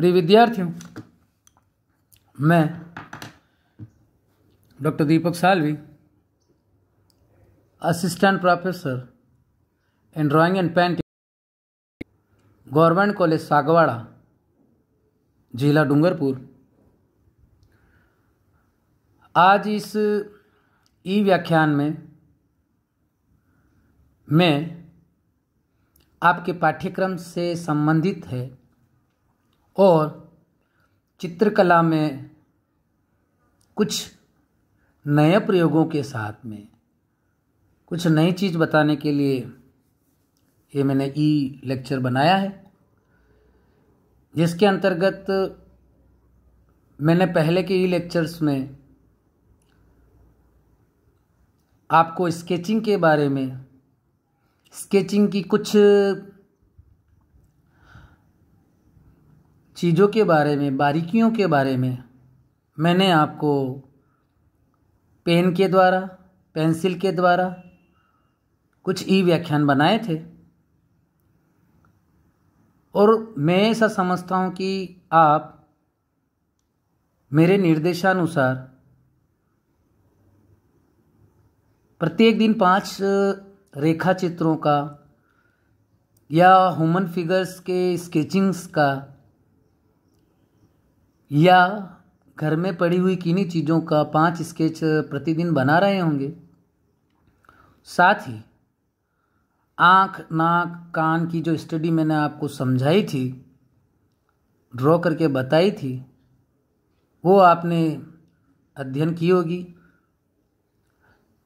प्रिय विद्यार्थियों मैं doctor Deepak Salvi assistant professor in drawing and painting government college Sagwara जिला डूंगरपुर आज इस ई व्याख्यान में मैं आपके पाठ्यक्रम से संबंधित है और चित्रकला में कुछ नए प्रयोगों के साथ में कुछ नई चीज़ बताने के लिए ये मैंने ई लेक्चर बनाया है जिसके अंतर्गत मैंने पहले के ई लेक्चर्स में आपको स्केचिंग के बारे में स्केचिंग की कुछ चीज़ों के बारे में बारीकियों के बारे में मैंने आपको पेन के द्वारा पेंसिल के द्वारा कुछ ई व्याख्यान बनाए थे और मैं ऐसा समझता हूँ कि आप मेरे निर्देशानुसार प्रत्येक दिन पांच रेखा चित्रों का या ह्यूमन फिगर्स के स्केचिंग्स का या घर में पड़ी हुई किन्हीं चीज़ों का पांच स्केच प्रतिदिन बना रहे होंगे साथ ही आँख नाक कान की जो स्टडी मैंने आपको समझाई थी ड्रॉ करके बताई थी वो आपने अध्ययन की होगी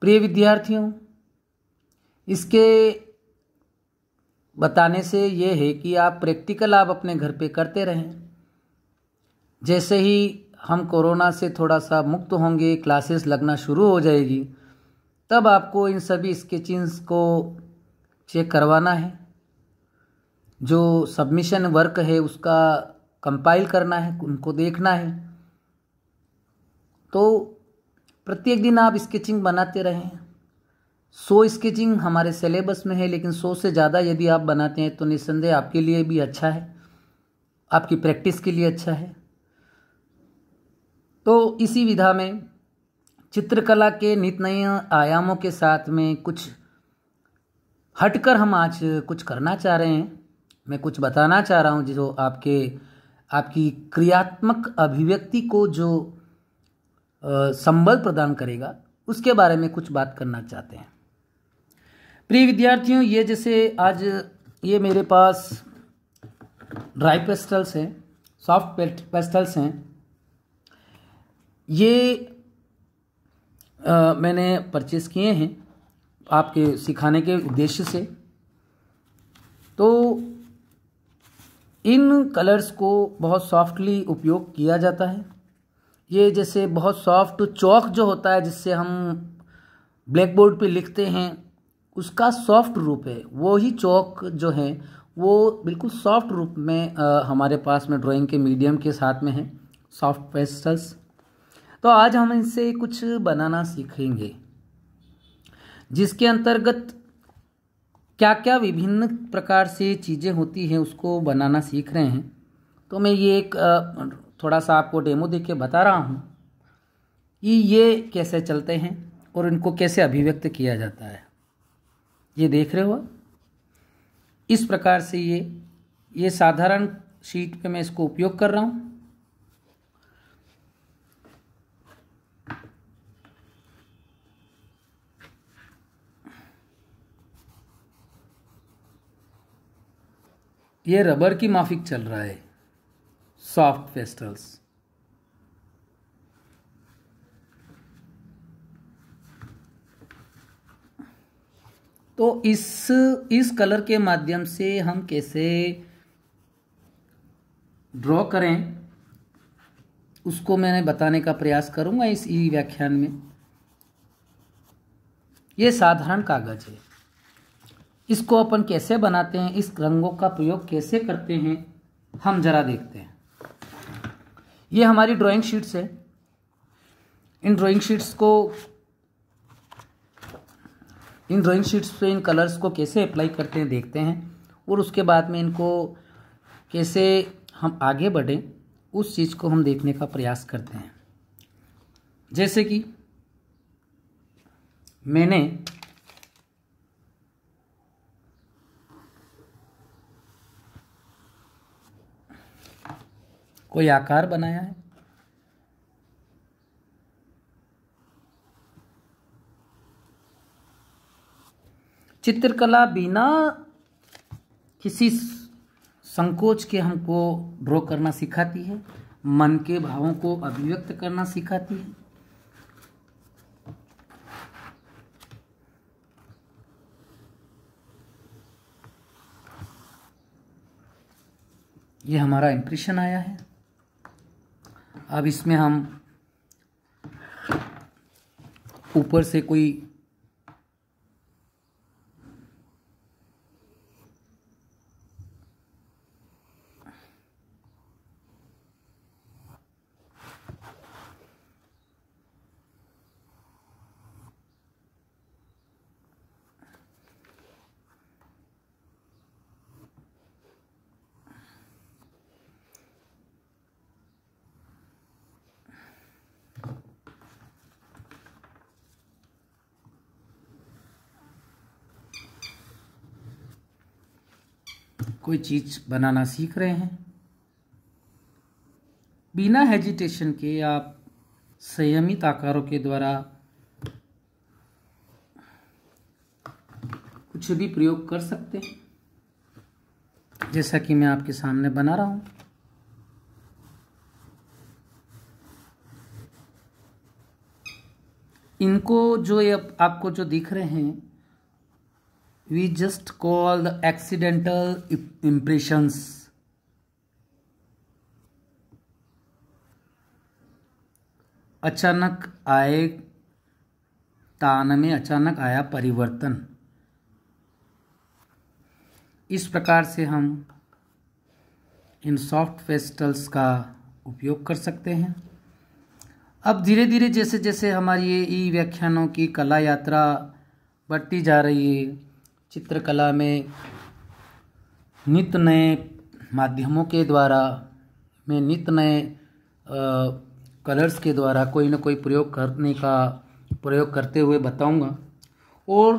प्रिय विद्यार्थियों इसके बताने से ये है कि आप प्रैक्टिकल आप अपने घर पे करते रहें जैसे ही हम कोरोना से थोड़ा सा मुक्त होंगे क्लासेस लगना शुरू हो जाएगी तब आपको इन सभी स्केचिंग्स को चेक करवाना है जो सबमिशन वर्क है उसका कंपाइल करना है उनको देखना है तो प्रत्येक दिन आप स्केचिंग बनाते रहें सौ स्केचिंग हमारे सिलेबस में है लेकिन सौ से ज़्यादा यदि आप बनाते हैं तो निस्संदेह आपके लिए भी अच्छा है आपकी प्रैक्टिस के लिए अच्छा है तो इसी विधा में चित्रकला के नित नए आयामों के साथ में कुछ हटकर हम आज कुछ करना चाह रहे हैं मैं कुछ बताना चाह रहा हूँ जो आपके आपकी क्रियात्मक अभिव्यक्ति को जो संबल प्रदान करेगा उसके बारे में कुछ बात करना चाहते हैं प्रिय विद्यार्थियों ये जैसे आज ये मेरे पास ड्राई पेस्टल्स हैं सॉफ्ट पेस्टल्स हैं ये आ, मैंने परचेस किए हैं आपके सिखाने के उद्देश्य से तो इन कलर्स को बहुत सॉफ्टली उपयोग किया जाता है ये जैसे बहुत सॉफ्ट चौक जो होता है जिससे हम ब्लैक बोर्ड पर लिखते हैं उसका सॉफ्ट रूप है वो ही चौक जो है वो बिल्कुल सॉफ्ट रूप में आ, हमारे पास में ड्राइंग के मीडियम के साथ में है सॉफ्ट पेस्टल्स तो आज हम इनसे कुछ बनाना सीखेंगे जिसके अंतर्गत क्या क्या विभिन्न प्रकार से चीज़ें होती हैं उसको बनाना सीख रहे हैं तो मैं ये एक थोड़ा सा आपको डेमो देख के बता रहा हूँ कि ये कैसे चलते हैं और इनको कैसे अभिव्यक्त किया जाता है ये देख रहे हो इस प्रकार से ये ये साधारण शीट पे मैं इसको उपयोग कर रहा हूँ ये रबर की माफिक चल रहा है सॉफ्ट फेस्टल्स तो इस इस कलर के माध्यम से हम कैसे ड्रॉ करें उसको मैंने बताने का प्रयास करूंगा इस ई व्याख्यान में ये साधारण कागज है इसको अपन कैसे बनाते हैं इस रंगों का प्रयोग कैसे करते हैं हम जरा देखते हैं ये हमारी ड्राइंग शीट्स है इन ड्राइंग शीट्स को इन ड्राइंग शीट्स पे इन कलर्स को कैसे अप्लाई करते हैं देखते हैं और उसके बाद में इनको कैसे हम आगे बढ़ें उस चीज़ को हम देखने का प्रयास करते हैं जैसे कि मैंने कोई आकार बनाया है चित्रकला बिना किसी संकोच के हमको ड्रॉ करना सिखाती है मन के भावों को अभिव्यक्त करना सिखाती है ये हमारा इम्प्रेशन आया है अब इसमें हम ऊपर से कोई कोई चीज़ बनाना सीख रहे हैं बिना हेजिटेशन के आप संयमित आकारों के द्वारा कुछ भी प्रयोग कर सकते हैं जैसा कि मैं आपके सामने बना रहा हूं इनको जो ये आपको जो दिख रहे हैं we just call the accidental impressions अचानक आए तान में अचानक आया परिवर्तन इस प्रकार से हम इन सॉफ्ट पेस्टल्स का उपयोग कर सकते हैं अब धीरे धीरे जैसे जैसे हमारी ये ई व्याख्यानों की कला यात्रा बढ़ती जा रही है चित्रकला में नित नए माध्यमों के द्वारा में नित नए कलर्स के द्वारा कोई ना कोई प्रयोग करने का प्रयोग करते हुए बताऊंगा और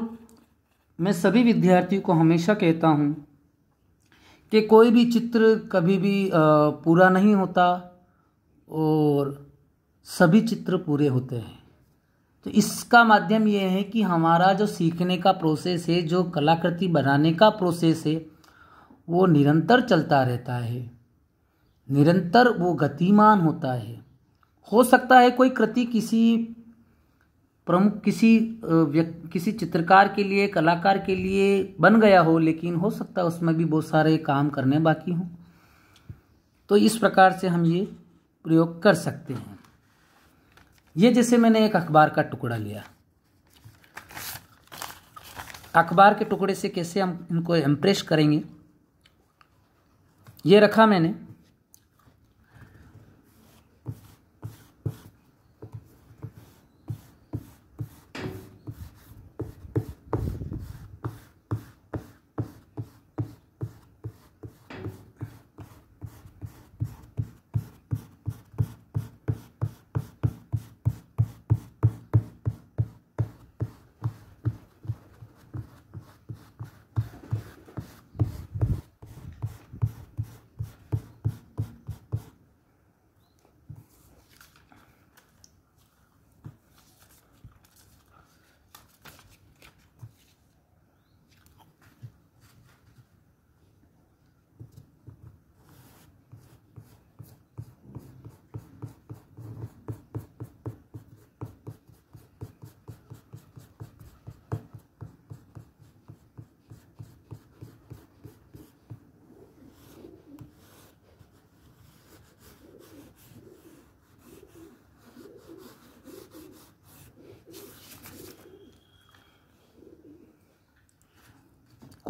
मैं सभी विद्यार्थियों को हमेशा कहता हूं कि कोई भी चित्र कभी भी पूरा नहीं होता और सभी चित्र पूरे होते हैं तो इसका माध्यम ये है कि हमारा जो सीखने का प्रोसेस है जो कलाकृति बनाने का प्रोसेस है वो निरंतर चलता रहता है निरंतर वो गतिमान होता है हो सकता है कोई कृति किसी प्रमुख किसी व्यक्ति किसी चित्रकार के लिए कलाकार के लिए बन गया हो लेकिन हो सकता है उसमें भी बहुत सारे काम करने बाकी हों तो इस प्रकार से हम ये प्रयोग कर सकते हैं ये जैसे मैंने एक अखबार का टुकड़ा लिया अखबार के टुकड़े से कैसे हम इनको इम्प्रेस करेंगे ये रखा मैंने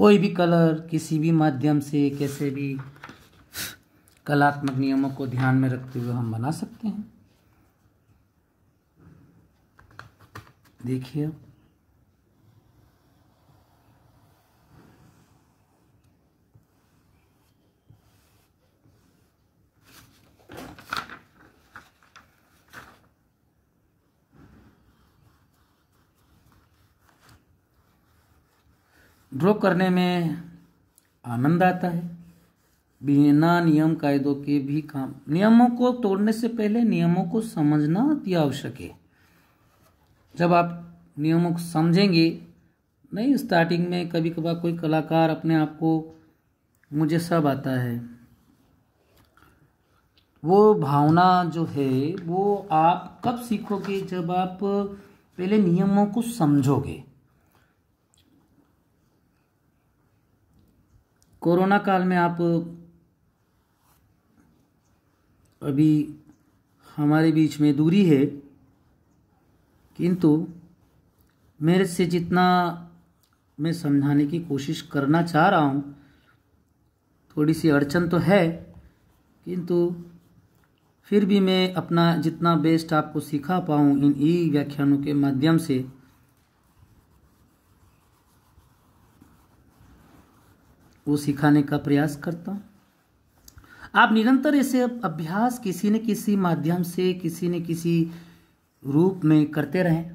कोई भी कलर किसी भी माध्यम से कैसे भी कलात्मक नियमों को ध्यान में रखते हुए हम बना सकते हैं देखिए ड्रॉ करने में आनंद आता है बिना नियम कायदों के भी काम नियमों को तोड़ने से पहले नियमों को समझना अति आवश्यक है जब आप नियमों को समझेंगे नहीं स्टार्टिंग में कभी कभार कोई कलाकार अपने आप को मुझे सब आता है वो भावना जो है वो आप कब सीखोगे जब आप पहले नियमों को समझोगे कोरोना काल में आप अभी हमारे बीच में दूरी है किंतु मेरे से जितना मैं समझाने की कोशिश करना चाह रहा हूँ थोड़ी सी अड़चन तो है किंतु फिर भी मैं अपना जितना बेस्ट आपको सिखा पाऊँ इन ई व्याख्यानों के माध्यम से वो सिखाने का प्रयास करता हूँ आप निरंतर ऐसे अभ्यास किसी न किसी माध्यम से किसी न किसी रूप में करते रहें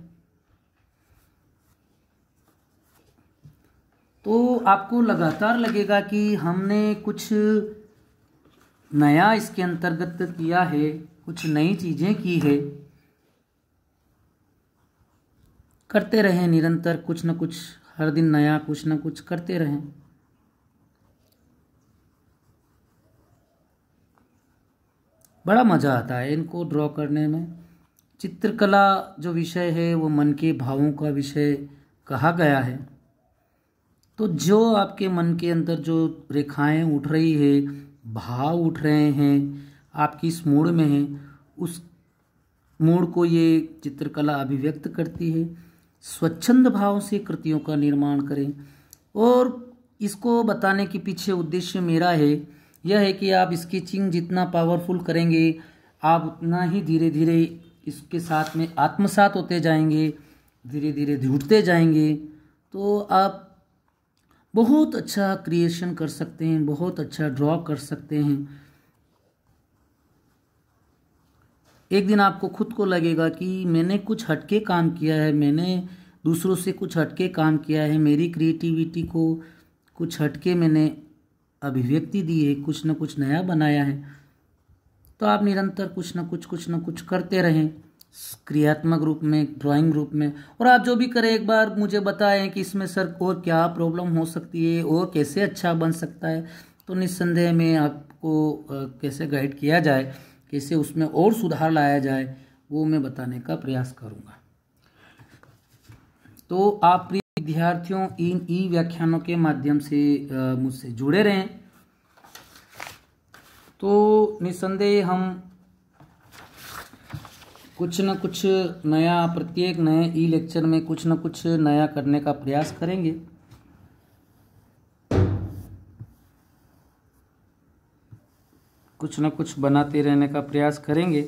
तो आपको लगातार लगेगा कि हमने कुछ नया इसके अंतर्गत किया है कुछ नई चीज़ें की है करते रहें निरंतर कुछ न कुछ हर दिन नया कुछ न कुछ करते रहें बड़ा मज़ा आता है इनको ड्रॉ करने में चित्रकला जो विषय है वो मन के भावों का विषय कहा गया है तो जो आपके मन के अंदर जो रेखाएं उठ रही है भाव उठ रहे हैं आपकी इस मूड में है उस मूड को ये चित्रकला अभिव्यक्त करती है स्वच्छंद भाव से कृतियों का निर्माण करें और इसको बताने के पीछे उद्देश्य मेरा है यह है कि आप स्केचिंग जितना पावरफुल करेंगे आप उतना ही धीरे धीरे इसके साथ में आत्मसात होते जाएंगे धीरे धीरे जुड़ते जाएंगे तो आप बहुत अच्छा क्रिएशन कर सकते हैं बहुत अच्छा ड्रॉ कर सकते हैं एक दिन आपको खुद को लगेगा कि मैंने कुछ हटके काम किया है मैंने दूसरों से कुछ हटके काम किया है मेरी क्रिएटिविटी को कुछ हटके मैंने अभिव्यक्ति दी है कुछ न कुछ नया बनाया है तो आप निरंतर कुछ न कुछ कुछ न कुछ करते रहें क्रियात्मक रूप में ड्राइंग रूप में और आप जो भी करें एक बार मुझे बताएं कि इसमें सर और क्या प्रॉब्लम हो सकती है और कैसे अच्छा बन सकता है तो निस्संदेह में आपको कैसे गाइड किया जाए कैसे उसमें और सुधार लाया जाए वो मैं बताने का प्रयास करूँगा तो आप प्रिय विद्यार्थियों इन ई व्याख्यानों के माध्यम से मुझसे जुड़े रहें तो निसंदेह हम कुछ न कुछ नया प्रत्येक नए ई लेक्चर में कुछ न कुछ नया करने का प्रयास करेंगे कुछ न कुछ बनाते रहने का प्रयास करेंगे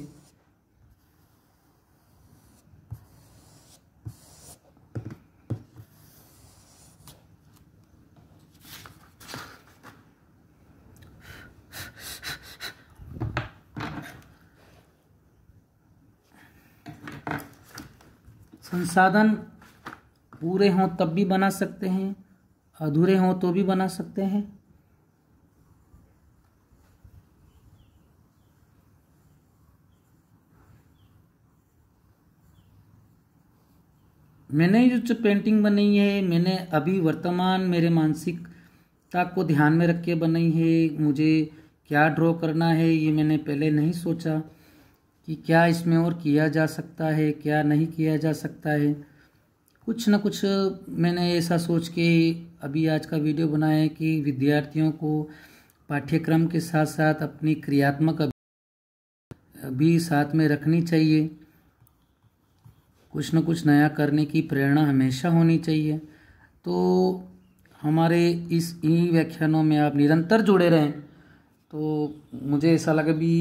संसाधन पूरे हों तब भी बना सकते हैं अधूरे हों तो भी बना सकते हैं मैंने जो पेंटिंग बनाई है मैंने अभी वर्तमान मेरे मानसिकता को ध्यान में रख के बनाई है मुझे क्या ड्रॉ करना है ये मैंने पहले नहीं सोचा कि क्या इसमें और किया जा सकता है क्या नहीं किया जा सकता है कुछ ना कुछ मैंने ऐसा सोच के अभी आज का वीडियो बनाया है कि विद्यार्थियों को पाठ्यक्रम के साथ साथ अपनी क्रियात्मक भी साथ में रखनी चाहिए कुछ न कुछ नया करने की प्रेरणा हमेशा होनी चाहिए तो हमारे इस इन व्याख्यानों में आप निरंतर जुड़े रहें तो मुझे ऐसा लगा भी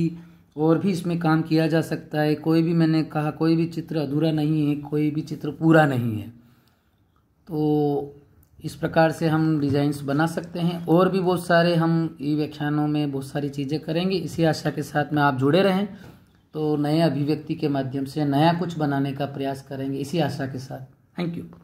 और भी इसमें काम किया जा सकता है कोई भी मैंने कहा कोई भी चित्र अधूरा नहीं है कोई भी चित्र पूरा नहीं है तो इस प्रकार से हम डिज़ाइंस बना सकते हैं और भी बहुत सारे हम ई व्याख्यानों में बहुत सारी चीज़ें करेंगे इसी आशा के साथ में आप जुड़े रहें तो नए अभिव्यक्ति के माध्यम से नया कुछ बनाने का प्रयास करेंगे इसी आशा के साथ थैंक यू